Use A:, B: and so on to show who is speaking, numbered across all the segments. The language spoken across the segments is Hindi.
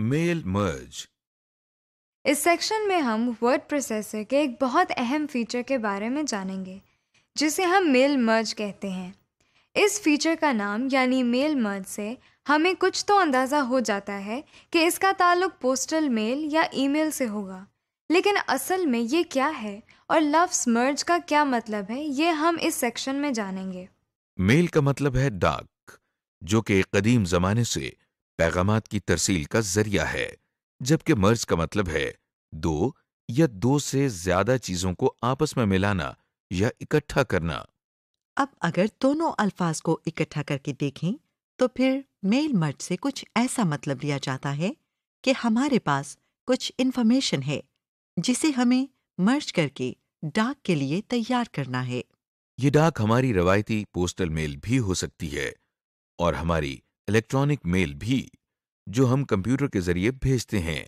A: मेल मर्ज इस सेक्शन में हम वर्ड प्रोसेसर के एक बहुत अहम फीचर के बारे में जानेंगे जिसे हम मेल मर्ज कहते हैं इस फीचर का नाम यानी मेल मर्ज से हमें कुछ तो अंदाज़ा हो जाता है कि इसका ताल्लुक पोस्टल मेल या ईमेल से होगा लेकिन असल में ये क्या है और लफ्स मर्ज का क्या मतलब है ये हम इस सेक्शन में जानेंगे मेल का मतलब है डाक जो कि कदीम ज़माने से पैगाम की तरसील का जरिया है जबकि मर्ज का मतलब है दो या दो से ज्यादा चीजों को आपस में मिलाना या इकट्ठा करना
B: अब अगर दोनों अल्फाज को इकट्ठा करके देखें तो फिर मेल मर्ज से कुछ ऐसा मतलब लिया जाता है कि हमारे पास कुछ इन्फॉर्मेशन है जिसे हमें मर्ज करके डाक के लिए तैयार करना है
A: ये डाक हमारी रवायती पोस्टल मेल भी हो सकती है और हमारी इलेक्ट्रॉनिक मेल भी जो हम कंप्यूटर के जरिए भेजते हैं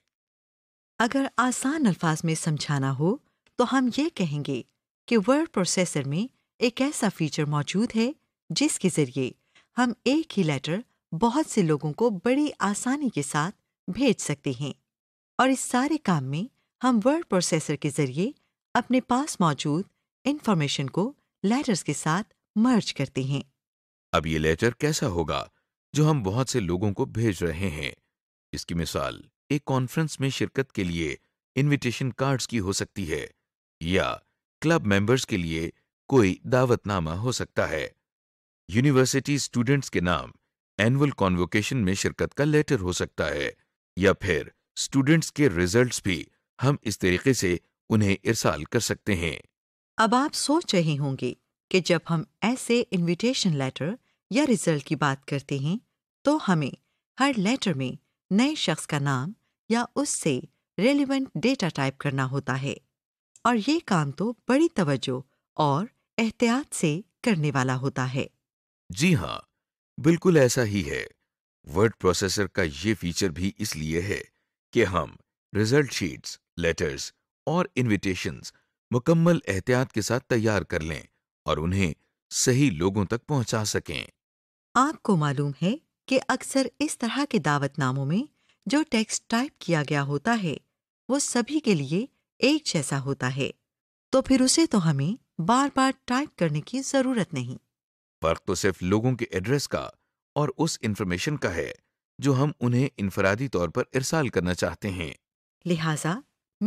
B: अगर आसान अल्फाज में समझाना हो तो हम ये कहेंगे कि वर्ड प्रोसेसर में एक ऐसा फीचर मौजूद है जिसके जरिए हम एक ही लेटर बहुत से लोगों को बड़ी आसानी के साथ भेज सकते हैं और इस सारे काम में हम वर्ड प्रोसेसर के जरिए अपने पास मौजूद इंफॉर्मेशन को लेटर्स के साथ मर्ज करते हैं
A: अब ये लेटर कैसा होगा जो हम बहुत से लोगों को भेज रहे हैं इसकी मिसाल एक कॉन्फ्रेंस में शिरकत के लिए इनविटेशन कार्ड्स की हो सकती है या क्लब मेंबर्स के लिए कोई दावतनामा हो सकता है यूनिवर्सिटी स्टूडेंट्स के नाम एनुअल कॉन्वोकेशन में शिरकत का लेटर हो सकता है या फिर स्टूडेंट्स के रिजल्ट्स भी हम इस तरीके से उन्हें इरसाल कर सकते हैं
B: अब आप सोच रहे होंगे कि जब हम ऐसे इनविटेशन लेटर या रिजल्ट की बात करते हैं तो हमें हर लेटर में नए शख्स का नाम या उससे रेलिवेंट डेटा टाइप करना होता है और ये काम तो बड़ी तवज्जो और एहतियात से करने वाला होता है जी हाँ
A: बिल्कुल ऐसा ही है वर्ड प्रोसेसर का ये फीचर भी इसलिए है कि हम रिजल्ट शीट्स लेटर्स और इनविटेशंस मुकम्मल एहतियात के साथ तैयार कर लें और उन्हें सही लोगों तक पहुंचा सकें
B: आपको मालूम है कि अक्सर इस तरह के दावतनामों में जो टेक्स्ट टाइप किया गया होता है वो सभी के लिए एक जैसा होता है तो फिर उसे तो हमें बार बार टाइप करने की जरूरत नहीं
A: फर्क तो सिर्फ लोगों के एड्रेस का और उस इंफॉर्मेशन का है जो हम उन्हें इनफरादी तौर पर इरसाल करना चाहते हैं
B: लिहाजा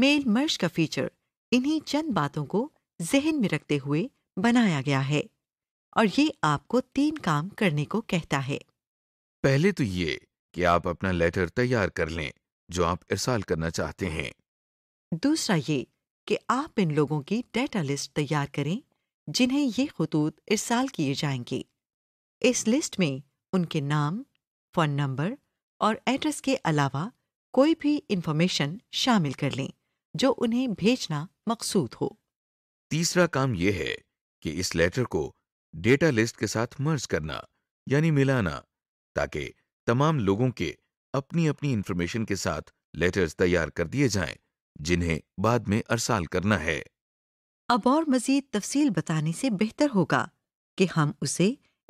B: मेल मर्ज का फीचर इन्हीं चंद बातों को जहन में रखते हुए बनाया गया है और ये आपको तीन काम करने को कहता है
A: पहले तो ये कि आप अपना लेटर तैयार कर लें जो आप इरसाल करना चाहते हैं
B: दूसरा ये कि आप इन लोगों की डेटा लिस्ट तैयार करें जिन्हें ये खतूत इरसाल किए जाएंगे इस लिस्ट में उनके नाम फ़ोन नंबर और एड्रेस के अलावा कोई भी इंफॉर्मेशन शामिल कर लें जो उन्हें भेजना मकसूद हो
A: तीसरा काम यह है कि इस लेटर को डेटा लिस्ट के साथ मर्ज करना यानी मिलाना ताकि तमाम लोगों के अपनी अपनी इन्फॉर्मेशन के साथ लेटर्स तैयार कर दिए जाएं जिन्हें बाद में अरसाल करना है
B: अब और मजीद तफसील बताने से बेहतर होगा कि हम उसे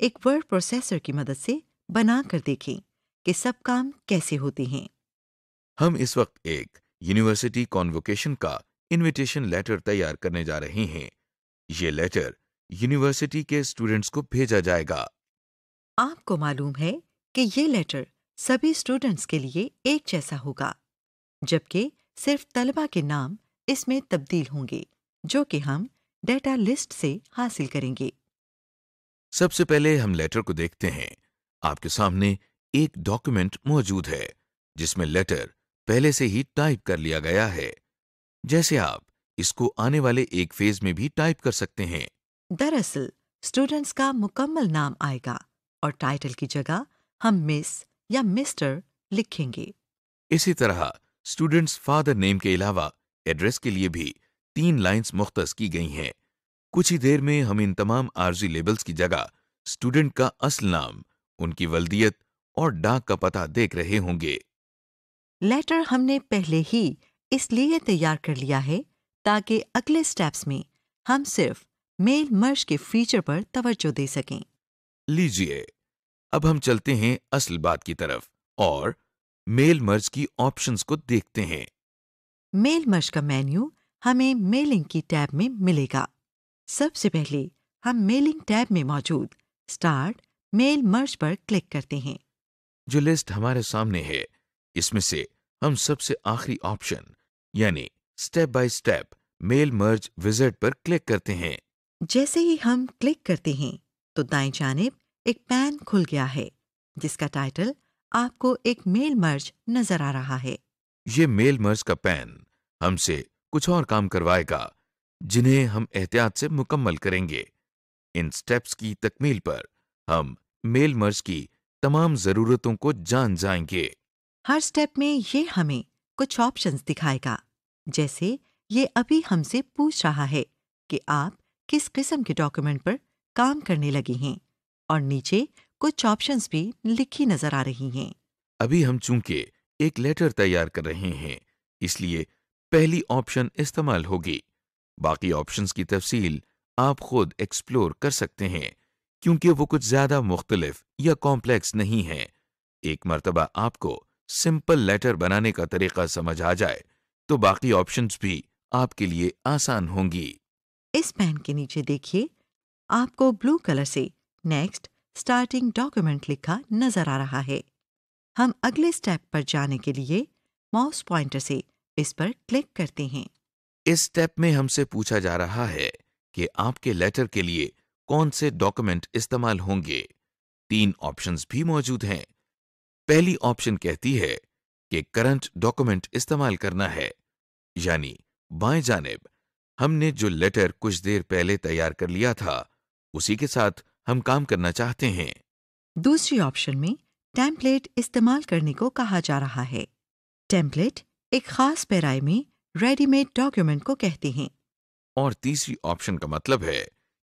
B: एक वर्ड प्रोसेसर की मदद से बना कर देखें कि सब काम कैसे होते हैं
A: हम इस वक्त एक यूनिवर्सिटी कॉन्वोकेशन का इनविटेशन लेटर तैयार करने जा रहे हैं ये लेटर यूनिवर्सिटी के स्टूडेंट्स को भेजा जाएगा
B: आपको मालूम है कि ये लेटर सभी स्टूडेंट्स के लिए एक जैसा होगा जबकि सिर्फ तलबा के नाम इसमें तब्दील होंगे जो कि हम डेटा लिस्ट से हासिल करेंगे
A: सबसे पहले हम लेटर को देखते हैं आपके सामने एक डॉक्यूमेंट मौजूद है जिसमें लेटर पहले से ही टाइप कर लिया गया है जैसे आप इसको आने वाले एक फेज में भी टाइप कर सकते हैं
B: दरअसल स्टूडेंट्स का मुकम्मल नाम आएगा और टाइटल की जगह हम मिस या मिस्टर लिखेंगे
A: इसी तरह स्टूडेंट्स फादर नेम के अलावा एड्रेस के लिए भी तीन लाइंस मुख्त की गई हैं कुछ ही देर में हम इन तमाम आरजी लेबल्स की जगह स्टूडेंट का असल नाम उनकी वल्दियत और डाक का पता देख रहे होंगे
B: लेटर हमने पहले ही इसलिए तैयार कर लिया है ताकि अगले स्टेप्स में हम सिर्फ मेल मर्ज के फीचर पर तवज्जो दे सकें
A: लीजिए अब हम चलते हैं असल बात की तरफ और मेल मर्ज की ऑप्शंस को देखते हैं
B: मेल मर्ज का मेन्यू हमें मेलिंग की टैब में मिलेगा सबसे पहले हम मेलिंग टैब में मौजूद स्टार्ट मेल मर्ज पर क्लिक करते हैं
A: जो लिस्ट हमारे सामने है इसमें से हम सबसे आखिरी ऑप्शन यानी step by step mail merge wizard पर क्लिक करते हैं
B: जैसे ही हम क्लिक करते हैं तो दाएं जानेब एक पैन खुल गया है जिसका टाइटल आपको एक मेल मर्ज नजर आ रहा है
A: ये मेल मर्ज का पैन हमसे कुछ और काम करवाएगा जिन्हें हम एहतियात से मुकम्मल करेंगे इन स्टेप्स की तकमील पर हम मेल मर्ज की तमाम जरूरतों को जान जाएंगे
B: हर स्टेप में ये हमें कुछ ऑप्शंस दिखाएगा जैसे ये अभी हमसे पूछ रहा है कि आप किस किस्म के डॉक्यूमेंट पर काम करने लगी हैं और नीचे कुछ ऑप्शंस भी लिखी नजर आ रही हैं।
A: अभी हम चूंकि एक लेटर तैयार कर रहे हैं इसलिए पहली ऑप्शन इस्तेमाल होगी बाकी ऑप्शंस की तफसील आप खुद एक्सप्लोर कर सकते हैं क्योंकि वो कुछ ज्यादा मुख्तलिफ या कॉम्प्लेक्स नहीं है एक मरतबा आपको सिंपल लेटर बनाने का तरीका समझ आ जाए तो बाकी ऑप्शंस भी आपके लिए आसान होंगी
B: इस पैन के नीचे देखिए आपको ब्लू कलर से नेक्स्ट स्टार्टिंग डॉक्यूमेंट लिखा नजर आ रहा है हम अगले स्टेप पर जाने के लिए माउस पॉइंटर से इस पर क्लिक करते हैं इस
A: स्टेप में हमसे पूछा जा रहा है कि आपके लेटर के लिए कौन से डॉक्यूमेंट इस्तेमाल होंगे तीन ऑप्शंस भी मौजूद हैं पहली ऑप्शन कहती है कि करंट डॉक्यूमेंट इस्तेमाल करना है यानी बाएं जानेब हमने जो लेटर कुछ देर पहले तैयार कर लिया था उसी के साथ हम काम करना चाहते हैं
B: दूसरी ऑप्शन में टेम्पलेट इस्तेमाल करने को कहा जा रहा है टेम्पलेट एक खास पैराए में रेडीमेड डॉक्यूमेंट को कहते हैं
A: और तीसरी ऑप्शन का मतलब है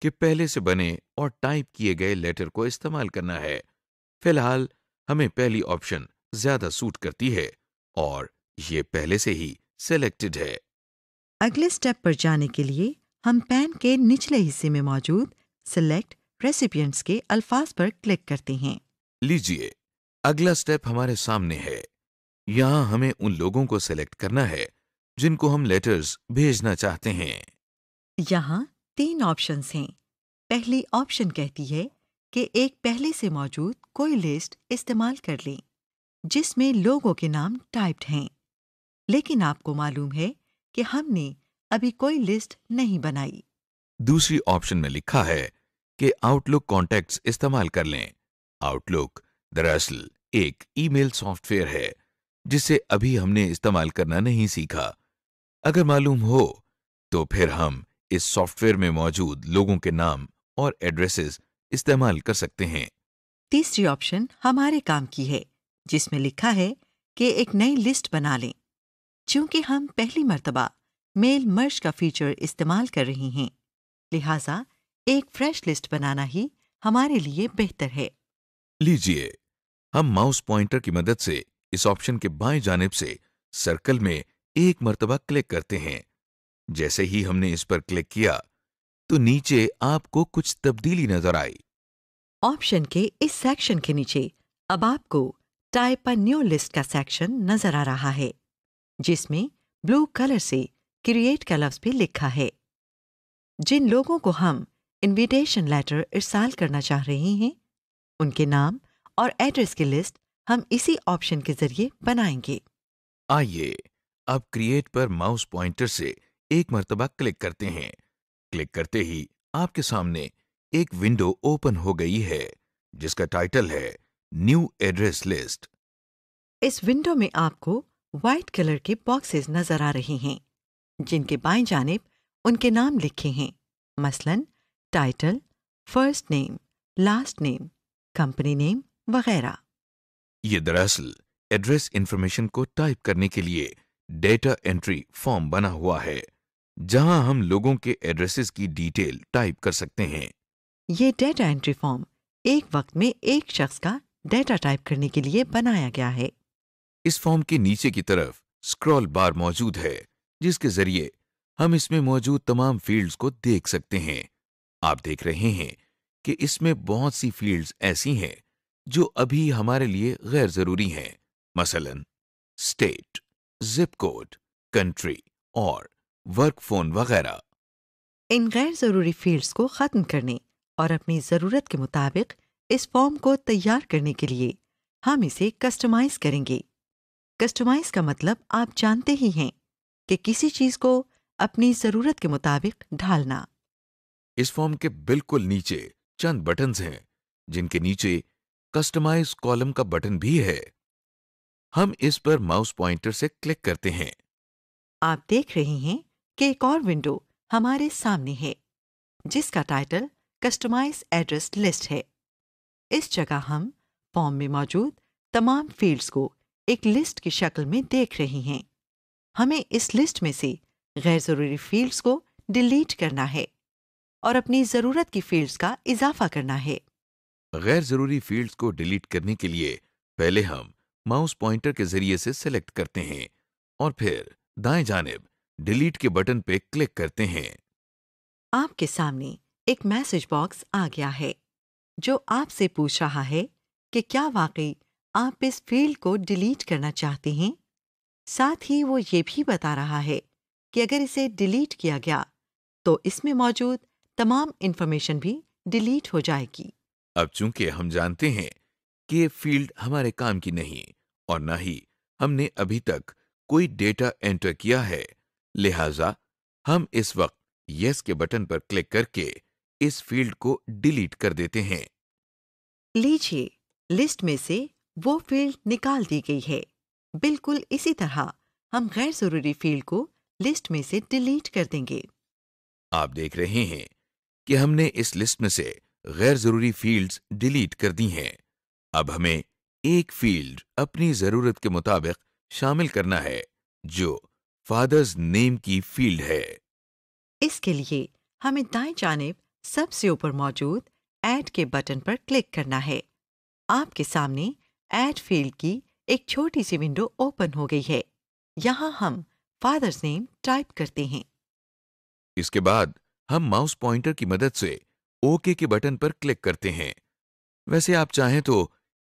A: कि पहले से बने और टाइप किए गए लेटर को इस्तेमाल करना है फिलहाल हमें पहली ऑप्शन ज्यादा सूट करती है और ये पहले से ही सिलेक्टेड है
B: अगले स्टेप पर जाने के लिए हम पैन के निचले हिस्से में मौजूद सिलेक्ट रेसिपियंट्स के अल्फाज पर क्लिक करते हैं
A: लीजिए अगला स्टेप हमारे सामने है यहाँ हमें उन लोगों को सिलेक्ट करना है जिनको हम लेटर्स भेजना चाहते हैं
B: यहाँ तीन ऑप्शंस हैं पहली ऑप्शन कहती है कि एक पहले से मौजूद कोई लिस्ट इस्तेमाल कर लें जिसमें लोगों के नाम टाइप्ड हैं लेकिन आपको मालूम है कि हमने अभी कोई लिस्ट नहीं बनाई
A: दूसरी ऑप्शन में लिखा है के आउटलुक कॉन्टैक्ट्स इस्तेमाल कर लें आउटलुक दरअसल एक ईमेल सॉफ्टवेयर है जिसे अभी हमने इस्तेमाल करना नहीं सीखा अगर मालूम हो तो फिर हम इस सॉफ्टवेयर में मौजूद लोगों के नाम और एड्रेसेस इस्तेमाल कर सकते हैं
B: तीसरी ऑप्शन हमारे काम की है जिसमें लिखा है कि एक नई लिस्ट बना लें क्योंकि हम पहली मर्तबा मेल मर्ज का फीचर इस्तेमाल कर रहे हैं लिहाजा एक फ्रेश लिस्ट बनाना ही हमारे लिए बेहतर है
A: लीजिए हम माउस पॉइंटर की मदद से इस ऑप्शन के बाएं जानब से सर्कल में एक मरतबा क्लिक करते हैं जैसे ही हमने इस पर क्लिक किया तो नीचे आपको कुछ तब्दीली नजर आई
B: ऑप्शन के इस सेक्शन के नीचे अब आपको टाइप अ न्यू लिस्ट का सेक्शन नजर आ रहा है जिसमें ब्लू कलर से क्रिएट का लफ्ज भी लिखा है जिन लोगों को हम इनविटेशन लेटर इरसाल करना चाह रही हैं उनके नाम और एड्रेस की लिस्ट हम इसी ऑप्शन के जरिए बनाएंगे
A: आइए अब क्रिएट पर माउस पॉइंटर से एक मरतबा क्लिक करते हैं क्लिक करते ही आपके सामने एक विंडो ओपन हो गई है जिसका टाइटल है न्यू एड्रेस लिस्ट
B: इस विंडो में आपको व्हाइट कलर के बॉक्सेस नजर आ रहे हैं जिनके बाएं जानेब उनके नाम लिखे हैं मसलन title first name last name company name वगैरह
A: ये दरअसल एड्रेस इंफॉर्मेशन को टाइप करने के लिए डेटा एंट्री फॉर्म बना हुआ है जहां हम लोगों के एड्रेसेस की डिटेल टाइप कर सकते हैं
B: ये डेटा एंट्री फॉर्म एक वक्त में एक शख्स का डेटा टाइप करने के लिए बनाया गया है
A: इस फॉर्म के नीचे की तरफ स्क्रॉल बार मौजूद है जिसके जरिए हम इसमें मौजूद तमाम फील्ड्स को देख सकते हैं आप देख रहे हैं कि इसमें बहुत सी फील्ड्स ऐसी हैं जो अभी हमारे लिए गैर जरूरी हैं मसलन स्टेट जिप कोड कंट्री और वर्क फोन वगैरह
B: इन गैर जरूरी फील्ड्स को खत्म करने और अपनी जरूरत के मुताबिक इस फॉर्म को तैयार करने के लिए हम इसे कस्टमाइज करेंगे कस्टमाइज का मतलब आप जानते ही हैं कि किसी चीज को अपनी जरूरत के मुताबिक ढालना
A: इस फॉर्म के बिल्कुल नीचे चंद बटन्स हैं जिनके नीचे कस्टमाइज कॉलम का बटन भी है हम इस पर माउस पॉइंटर से क्लिक करते हैं
B: आप देख रहे हैं कि एक और विंडो हमारे सामने है जिसका टाइटल कस्टमाइज एड्रेस लिस्ट है इस जगह हम फॉर्म में मौजूद तमाम फील्ड्स को एक लिस्ट की शक्ल में देख रहे हैं हमें इस लिस्ट में से गैर ज़रूरी फील्ड्स को डिलीट करना है और अपनी जरूरत की फील्ड्स का इजाफा करना है
A: गैर जरूरी फील्ड्स को डिलीट करने के लिए पहले हम माउस पॉइंटर के जरिए से सेलेक्ट करते हैं और फिर दाएं जानब डिलीट के बटन पे क्लिक करते हैं
B: आपके सामने एक मैसेज बॉक्स आ गया है जो आपसे पूछ रहा है कि क्या वाकई आप इस फील्ड को डिलीट करना चाहते हैं साथ ही वो ये भी बता रहा है कि अगर इसे डिलीट किया गया तो इसमें मौजूद तमाम इन्फॉर्मेशन भी डिलीट हो जाएगी
A: अब चूंकि हम जानते हैं कि ये फील्ड हमारे काम की नहीं और ना ही हमने अभी तक कोई डेटा एंटर किया है लिहाजा हम इस वक्त यस के बटन पर क्लिक करके इस फील्ड को डिलीट कर देते
B: हैं लीजिए लिस्ट में से वो फील्ड निकाल दी गई है बिल्कुल इसी तरह हम गैर जरूरी फील्ड को लिस्ट में से डिलीट कर देंगे
A: आप देख रहे हैं कि हमने इस लिस्ट में से गैर जरूरी फील्ड्स डिलीट कर दी हैं अब हमें एक फील्ड अपनी जरूरत के मुताबिक शामिल करना है जो फादर्स नेम की फील्ड है
B: इसके लिए हमें दाएं जानब सबसे ऊपर मौजूद ऐड के बटन पर क्लिक करना है आपके सामने ऐड फील्ड की एक छोटी सी विंडो ओपन हो गई है यहाँ हम फादर्स नेम टाइप करते हैं
A: इसके बाद हम माउस पॉइंटर की मदद से ओके के बटन पर क्लिक करते हैं वैसे आप चाहें तो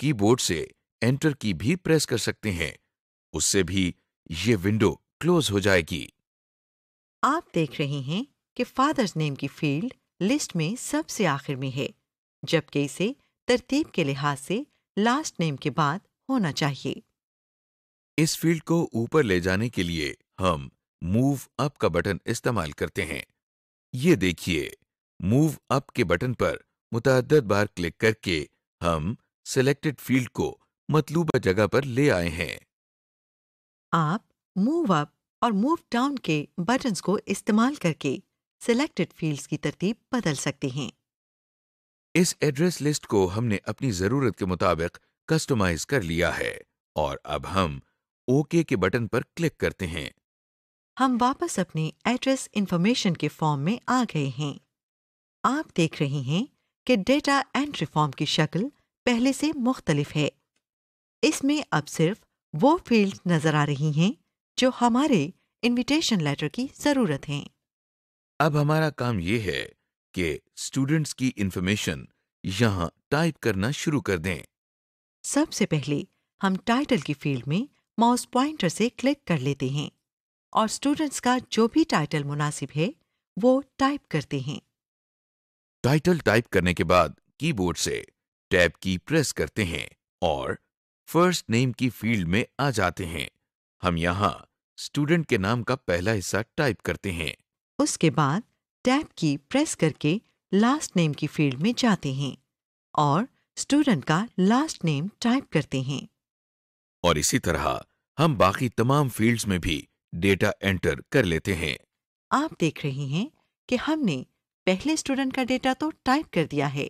A: कीबोर्ड से एंटर की भी प्रेस कर सकते हैं उससे भी ये विंडो क्लोज हो जाएगी
B: आप देख रहे हैं कि फादर्स नेम की फील्ड लिस्ट में सबसे आखिर में है जबकि इसे तरतीब के लिहाज से लास्ट नेम के बाद होना चाहिए
A: इस फील्ड को ऊपर ले जाने के लिए हम मूव अप का बटन इस्तेमाल करते हैं ये देखिए मूव अप के बटन पर मुतद बार क्लिक करके हम सिलेक्टेड फील्ड को मतलूबा जगह पर ले आए हैं
B: आप मूव अप और मूव डाउन के बटन्स को इस्तेमाल करके सिलेक्टेड फील्ड्स की तरतीब बदल सकते हैं इस
A: एड्रेस लिस्ट को हमने अपनी जरूरत के मुताबिक कस्टमाइज कर लिया है और अब हम ओके के बटन पर क्लिक करते हैं
B: हम वापस अपने एड्रेस इन्फॉर्मेशन के फॉर्म में आ गए हैं आप देख रहे हैं कि डेटा एंट्री फॉर्म की शक्ल पहले से मुख्तलिफ है इसमें अब सिर्फ वो फील्ड नजर आ रही हैं जो हमारे इनविटेशन लेटर की जरूरत हैं।
A: अब हमारा काम ये है कि स्टूडेंट्स की इंफॉर्मेशन यहाँ टाइप करना शुरू कर दें
B: सबसे पहले हम टाइटल की फील्ड में माउस पॉइंटर से क्लिक कर लेते हैं और स्टूडेंट्स का जो भी टाइटल मुनासिब है वो टाइप करते हैं
A: टाइटल टाइप करने के बाद कीबोर्ड से टैब की प्रेस करते हैं और फर्स्ट नेम की फील्ड में आ जाते हैं हम यहाँ स्टूडेंट के नाम का पहला हिस्सा टाइप करते हैं
B: उसके बाद टैब की प्रेस करके लास्ट नेम की फील्ड में जाते हैं और स्टूडेंट का लास्ट नेम टाइप करते हैं
A: और इसी तरह हम बाकी तमाम फील्ड्स में भी डेटा एंटर कर लेते हैं
B: आप देख रहे हैं कि हमने पहले स्टूडेंट का डेटा तो टाइप कर दिया है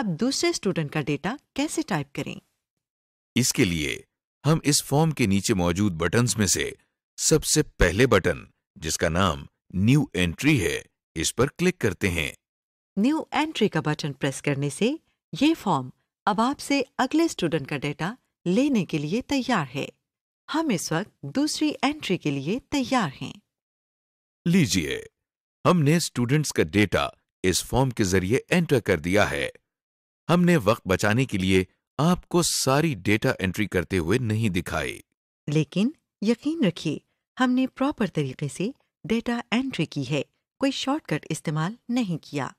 B: अब दूसरे स्टूडेंट का डेटा कैसे टाइप करें
A: इसके लिए हम इस फॉर्म के नीचे मौजूद बटन में से सबसे पहले बटन जिसका नाम न्यू एंट्री है इस पर क्लिक करते हैं
B: न्यू एंट्री का बटन प्रेस करने से ये फॉर्म अब आपसे अगले स्टूडेंट का डेटा लेने के लिए तैयार है हम इस वक्त दूसरी एंट्री के लिए तैयार हैं
A: लीजिए हमने स्टूडेंट्स का डेटा इस फॉर्म के जरिए एंटर कर दिया है हमने वक्त बचाने के लिए आपको सारी डेटा एंट्री करते हुए नहीं दिखाई
B: लेकिन यकीन रखिए हमने प्रॉपर तरीके से डेटा एंट्री की है कोई शॉर्टकट इस्तेमाल नहीं किया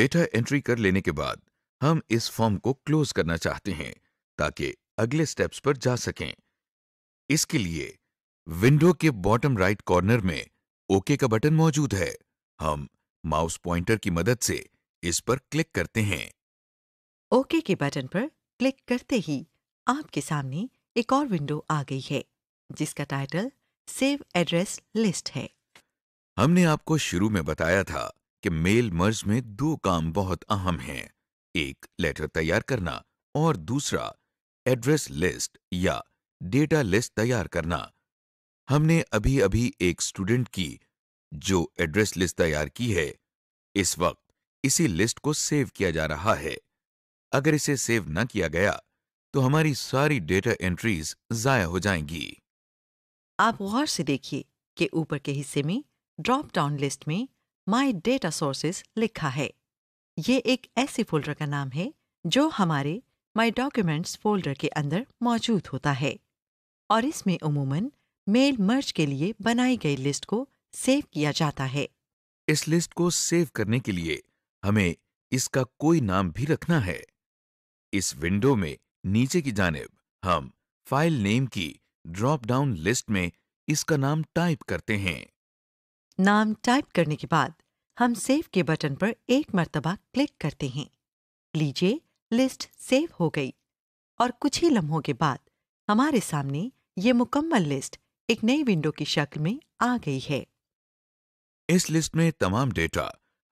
A: डेटा एंट्री कर लेने के बाद हम इस फॉर्म को क्लोज करना चाहते हैं ताकि अगले स्टेप्स पर जा सकें इसके लिए विंडो के बॉटम राइट कॉर्नर में ओके का बटन मौजूद है हम माउस पॉइंटर की मदद से इस पर क्लिक करते हैं
B: ओके के बटन पर क्लिक करते ही आपके सामने एक और विंडो आ गई है जिसका टाइटल सेव एड्रेस लिस्ट है हमने आपको
A: शुरू में बताया था कि मेल मर्ज में दो काम बहुत अहम हैं एक लेटर तैयार करना और दूसरा एड्रेस लिस्ट या डेटा लिस्ट तैयार करना हमने अभी अभी एक स्टूडेंट की जो एड्रेस लिस्ट तैयार की है इस वक्त इसी लिस्ट को सेव किया जा रहा है अगर इसे सेव न किया गया तो हमारी सारी डेटा एंट्रीज जाया हो जाएंगी
B: आप गौर से देखिए कि ऊपर के हिस्से में ड्रॉप डाउन लिस्ट में माई डेटा सोर्सेस लिखा है ये एक ऐसे फोल्डर का नाम है जो हमारे माई डॉक्यूमेंट्स फोल्डर के अंदर मौजूद होता है और इसमें उमूमन मेल मर्ज के लिए बनाई गई लिस्ट को सेव किया जाता है
A: इस लिस्ट को सेव करने के लिए हमें इसका कोई नाम भी रखना है इस विंडो में नीचे की जानब हम फाइल नेम की ड्रॉप डाउन लिस्ट में इसका नाम टाइप करते हैं
B: नाम टाइप करने के बाद हम सेव के बटन पर एक मरतबा क्लिक करते हैं लीजिए लिस्ट सेव हो गई और कुछ ही लम्हों के बाद हमारे सामने ये मुकम्मल लिस्ट एक नई विंडो की शक्ल में आ गई है इस
A: लिस्ट में तमाम डेटा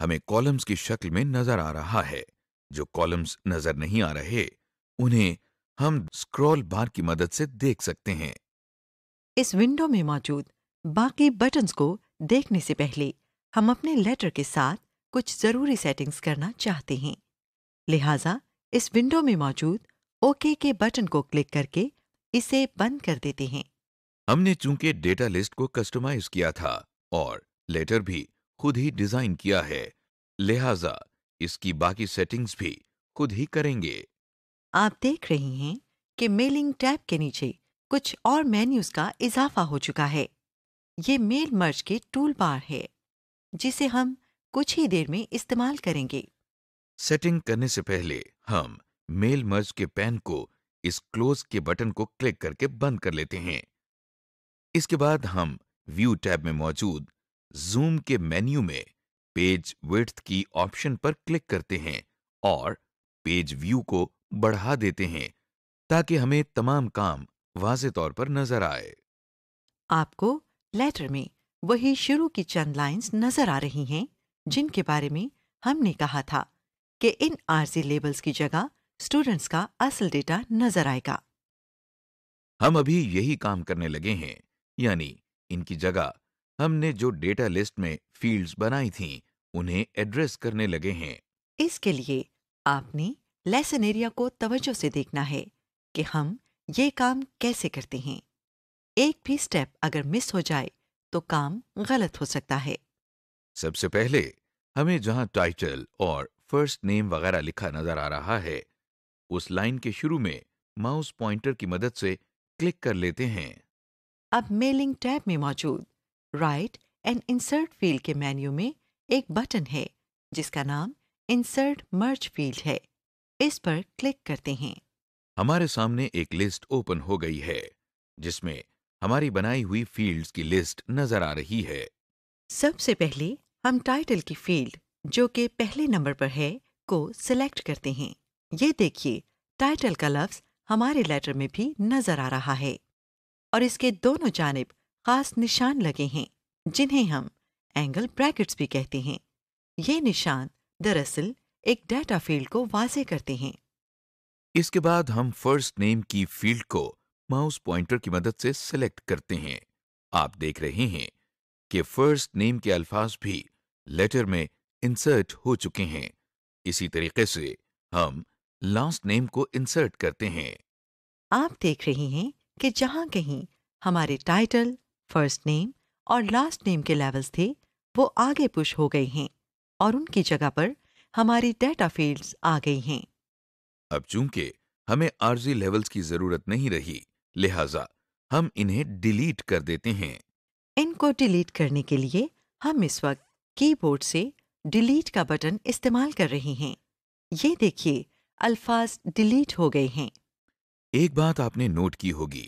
A: हमें कॉलम्स की शक्ल में नजर आ रहा है जो कॉलम्स नजर नहीं आ रहे उन्हें हम स्क्रॉल बार की मदद से देख सकते हैं
B: इस विंडो में मौजूद बाकी बटन्स को देखने से पहले हम अपने लेटर के साथ कुछ जरूरी सेटिंग्स करना चाहते हैं लिहाजा इस विंडो में मौजूद ओके के बटन को क्लिक करके इसे बंद कर देते हैं
A: हमने चूंकि डेटा लिस्ट को कस्टमाइज किया था और लेटर भी खुद ही डिजाइन किया है लिहाजा इसकी बाकी सेटिंग्स भी खुद ही
B: करेंगे आप देख रहे हैं कि मेलिंग टैब के नीचे कुछ और मेन्यूज का इजाफा हो चुका है ये मेल मर्ज के टूल बार है जिसे हम कुछ ही देर में इस्तेमाल करेंगे
A: सेटिंग करने से पहले हम मेल मर्ज के पैन को इस क्लोज के बटन को क्लिक करके बंद कर लेते हैं इसके बाद हम व्यू टैब में मौजूद जूम के मेन्यू में पेज विड्थ की ऑप्शन पर क्लिक करते हैं और पेज व्यू को बढ़ा देते हैं ताकि हमें तमाम काम वाजे तौर पर
B: नजर आए आपको लेटर में वही शुरू की चंद लाइंस नजर आ रही हैं जिनके बारे में हमने कहा था कि इन आरजी लेबल्स की जगह स्टूडेंट्स का असल डेटा नजर आएगा
A: हम अभी यही काम करने लगे हैं यानी इनकी जगह हमने जो डेटा लिस्ट में फील्ड्स बनाई थीं उन्हें एड्रेस करने लगे हैं
B: इसके लिए आपने लेसन एरिया को तवज्जो से देखना है कि हम ये काम कैसे करते हैं एक भी स्टेप अगर मिस हो जाए तो काम गलत हो सकता है
A: सबसे पहले हमें जहां टाइटल और फर्स्ट नेम वगैरह लिखा नजर आ रहा है उस लाइन के शुरू में माउस पॉइंटर की मदद से क्लिक कर लेते
B: हैं अब मेलिंग टैब में मौजूद राइट एंड इंसर्ट फील्ड के मेन्यू में एक बटन है जिसका नाम इंसर्ट मर्ज फील्ड है इस पर क्लिक करते हैं
A: हमारे सामने एक लिस्ट ओपन हो गई है जिसमें हमारी बनाई हुई फील्ड्स की लिस्ट नजर आ रही है
B: सबसे पहले हम टाइटल की फील्ड जो कि पहले नंबर पर है को सिलेक्ट करते हैं ये देखिए टाइटल का लफ्ज हमारे लेटर में भी नजर आ रहा है और इसके दोनों जानब खास निशान लगे हैं जिन्हें हम एंगल ब्रैकेट्स भी कहते हैं ये निशान दरअसल एक डेटा फील्ड को वाजे करते हैं
A: इसके बाद हम फर्स्ट नेम की फील्ड को माउस पॉइंटर की मदद से सिलेक्ट करते हैं आप देख रहे हैं कि फर्स्ट नेम के अल्फाज भी लेटर में इंसर्ट हो चुके हैं इसी तरीके से हम लास्ट नेम को इंसर्ट करते हैं
B: आप देख रहे हैं कि जहां कहीं हमारे टाइटल फर्स्ट नेम और लास्ट नेम के लेवल्स थे वो आगे पुश हो गए हैं और उनकी जगह पर हमारी डेटा फील्ड्स आ गई हैं
A: अब चूंकि हमें आरजी लेवल्स की जरूरत नहीं रही लिहाजा हम इन्हें डिलीट कर देते हैं
B: इनको डिलीट करने के लिए हम इस वक्त कीबोर्ड से डिलीट का बटन इस्तेमाल कर रहे हैं ये देखिए अल्फाज डिलीट हो गए हैं
A: एक बात आपने नोट की होगी